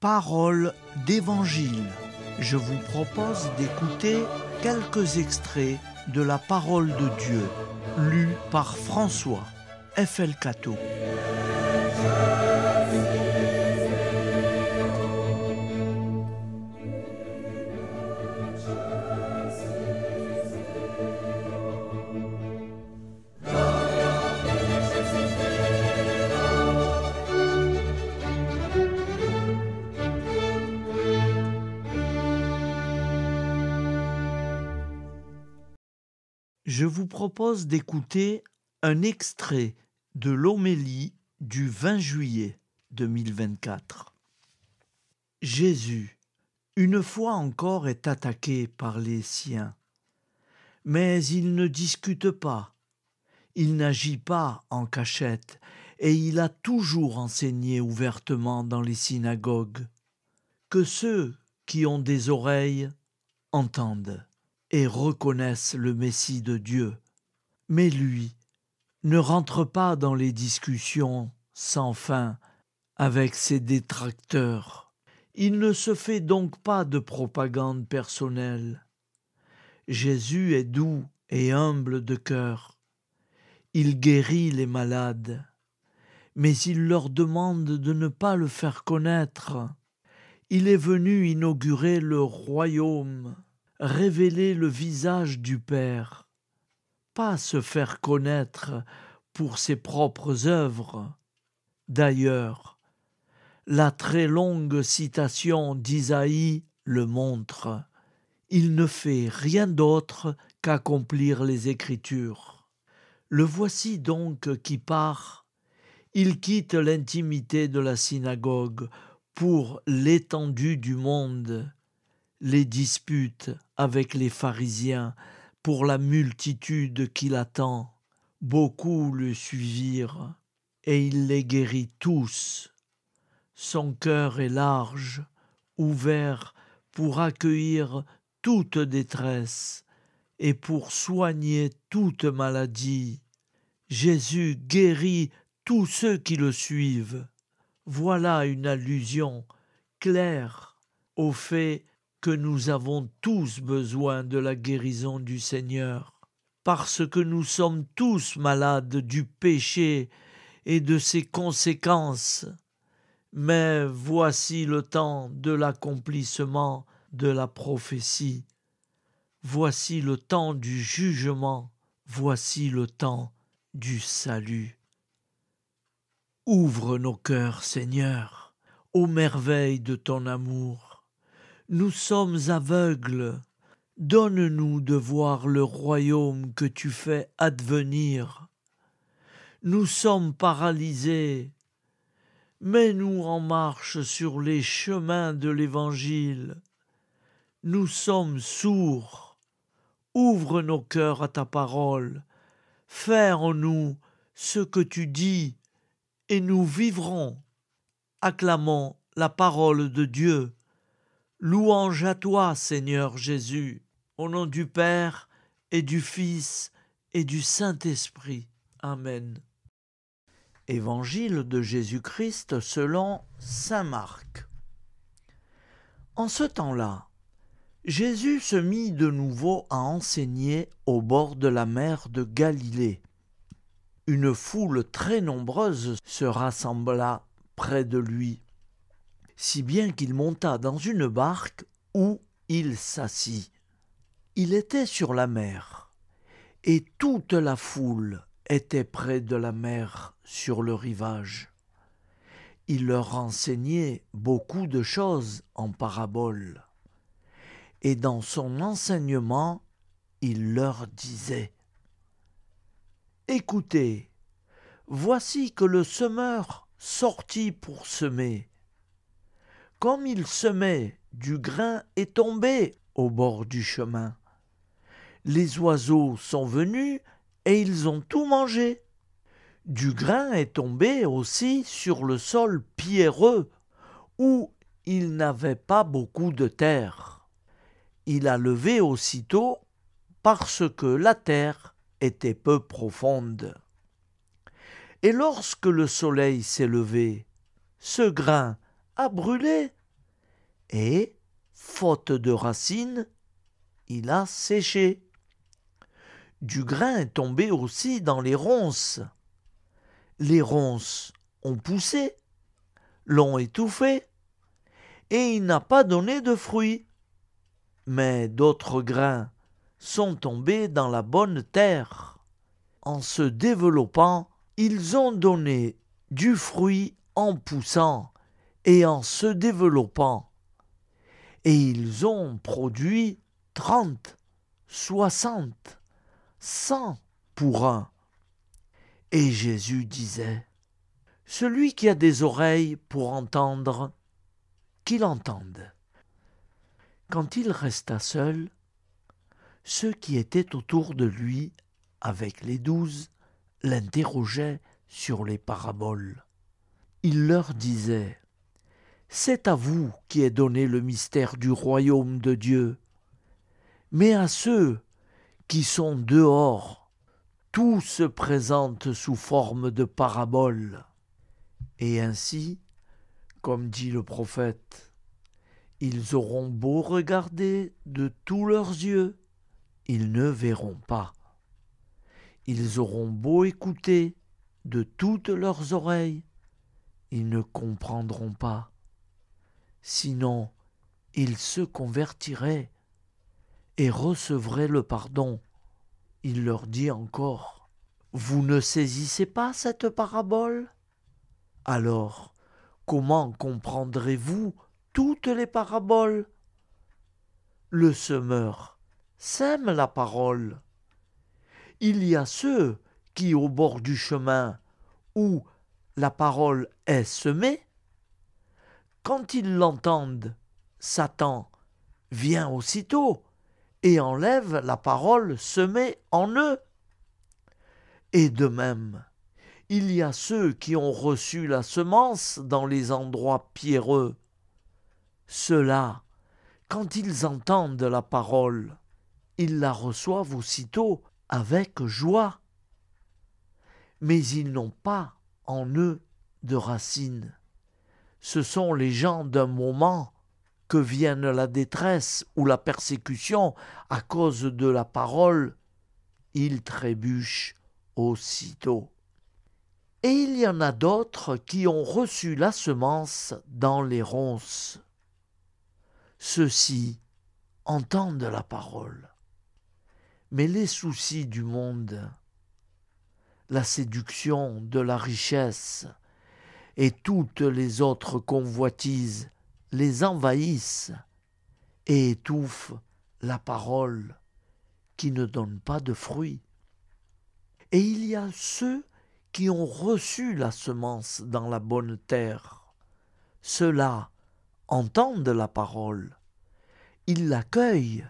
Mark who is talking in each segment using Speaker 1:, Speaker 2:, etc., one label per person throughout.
Speaker 1: parole d'évangile je vous propose d'écouter quelques extraits de la parole de Dieu, lus par François F.L. Cato. je vous propose d'écouter un extrait de l'homélie du 20 juillet 2024. Jésus, une fois encore, est attaqué par les siens, mais il ne discute pas, il n'agit pas en cachette, et il a toujours enseigné ouvertement dans les synagogues. Que ceux qui ont des oreilles entendent et reconnaissent le Messie de Dieu. Mais lui ne rentre pas dans les discussions sans fin avec ses détracteurs. Il ne se fait donc pas de propagande personnelle. Jésus est doux et humble de cœur. Il guérit les malades, mais il leur demande de ne pas le faire connaître. Il est venu inaugurer le royaume révéler le visage du Père, pas se faire connaître pour ses propres œuvres. D'ailleurs, la très longue citation d'Isaïe le montre. Il ne fait rien d'autre qu'accomplir les Écritures. Le voici donc qui part. Il quitte l'intimité de la synagogue pour l'étendue du monde les disputes avec les pharisiens pour la multitude qui l'attend. Beaucoup le suivirent, et il les guérit tous. Son cœur est large, ouvert pour accueillir toute détresse et pour soigner toute maladie. Jésus guérit tous ceux qui le suivent. Voilà une allusion claire au fait que nous avons tous besoin de la guérison du Seigneur, parce que nous sommes tous malades du péché et de ses conséquences. Mais voici le temps de l'accomplissement de la prophétie. Voici le temps du jugement, voici le temps du salut. Ouvre nos cœurs, Seigneur, aux merveilles de ton amour nous sommes aveugles. Donne-nous de voir le royaume que tu fais advenir. Nous sommes paralysés. Mets-nous en marche sur les chemins de l'Évangile. Nous sommes sourds. Ouvre nos cœurs à ta parole. Fais en nous ce que tu dis, et nous vivrons. Acclamons la parole de Dieu. Louange à toi, Seigneur Jésus, au nom du Père et du Fils et du Saint-Esprit. Amen. Évangile de Jésus-Christ selon Saint Marc. En ce temps-là, Jésus se mit de nouveau à enseigner au bord de la mer de Galilée. Une foule très nombreuse se rassembla près de lui si bien qu'il monta dans une barque où il s'assit. Il était sur la mer, et toute la foule était près de la mer sur le rivage. Il leur enseignait beaucoup de choses en parabole, et dans son enseignement, il leur disait Écoutez, voici que le semeur sortit pour semer comme il semait, du grain est tombé au bord du chemin. Les oiseaux sont venus et ils ont tout mangé. Du grain est tombé aussi sur le sol pierreux, où il n'avait pas beaucoup de terre. Il a levé aussitôt parce que la terre était peu profonde. Et lorsque le soleil s'est levé, ce grain a brûlé. Et, faute de racines, il a séché. Du grain est tombé aussi dans les ronces. Les ronces ont poussé, l'ont étouffé, et il n'a pas donné de fruits. Mais d'autres grains sont tombés dans la bonne terre. En se développant, ils ont donné du fruit en poussant et en se développant. Et ils ont produit trente, soixante, cent pour un. Et Jésus disait, Celui qui a des oreilles pour entendre, qu'il entende. Quand il resta seul, ceux qui étaient autour de lui, avec les douze, l'interrogeaient sur les paraboles. Il leur disait c'est à vous qui est donné le mystère du royaume de Dieu. Mais à ceux qui sont dehors, tout se présente sous forme de paraboles. Et ainsi, comme dit le prophète, ils auront beau regarder de tous leurs yeux, ils ne verront pas. Ils auront beau écouter de toutes leurs oreilles, ils ne comprendront pas sinon ils se convertiraient et recevraient le pardon. Il leur dit encore, Vous ne saisissez pas cette parabole Alors, comment comprendrez-vous toutes les paraboles Le semeur sème la parole. Il y a ceux qui, au bord du chemin, où la parole est semée, quand ils l'entendent, Satan vient aussitôt et enlève la parole semée en eux. Et de même, il y a ceux qui ont reçu la semence dans les endroits pierreux. Ceux-là, quand ils entendent la parole, ils la reçoivent aussitôt avec joie. Mais ils n'ont pas en eux de racines ce sont les gens d'un moment que viennent la détresse ou la persécution à cause de la parole, ils trébuchent aussitôt. Et il y en a d'autres qui ont reçu la semence dans les ronces. Ceux-ci entendent la parole. Mais les soucis du monde, la séduction de la richesse, et toutes les autres convoitises les envahissent et étouffent la parole qui ne donne pas de fruit. Et il y a ceux qui ont reçu la semence dans la bonne terre. Ceux-là entendent la parole, ils l'accueillent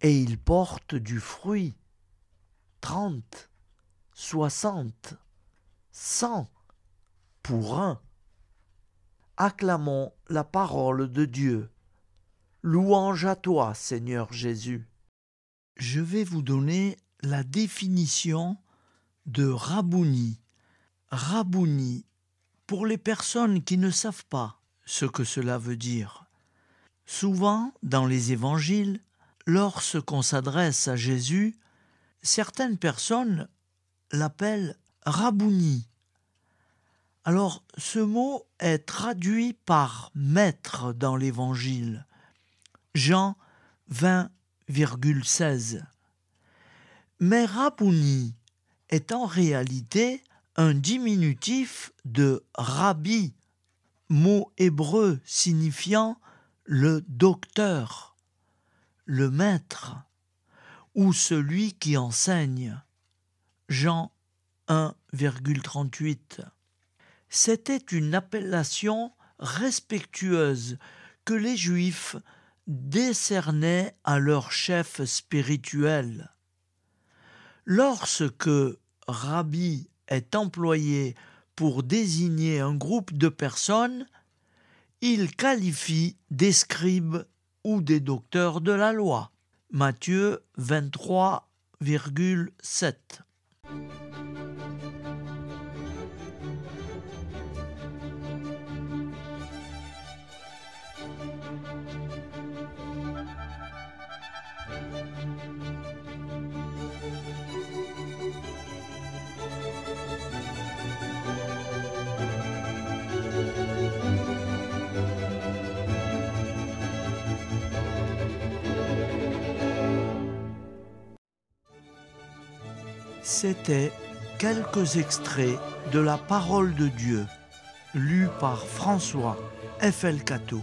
Speaker 1: et ils portent du fruit. Trente, soixante, cent pour un. Acclamons la parole de Dieu. Louange à toi, Seigneur Jésus. Je vais vous donner la définition de Rabouni. Rabouni, pour les personnes qui ne savent pas ce que cela veut dire. Souvent, dans les évangiles, lorsqu'on s'adresse à Jésus, certaines personnes l'appellent Rabouni alors ce mot est traduit par maître dans l'Évangile. Jean 20,16. Mais Rabouni est en réalité un diminutif de rabbi, mot hébreu signifiant le docteur, le maître ou celui qui enseigne. Jean 1,38 c'était une appellation respectueuse que les Juifs décernaient à leur chef spirituel. Lorsque rabbi est employé pour désigner un groupe de personnes, il qualifie des scribes ou des docteurs de la loi. Matthieu 23,7. C'était quelques extraits de la parole de Dieu, lus par François eiffel Cato.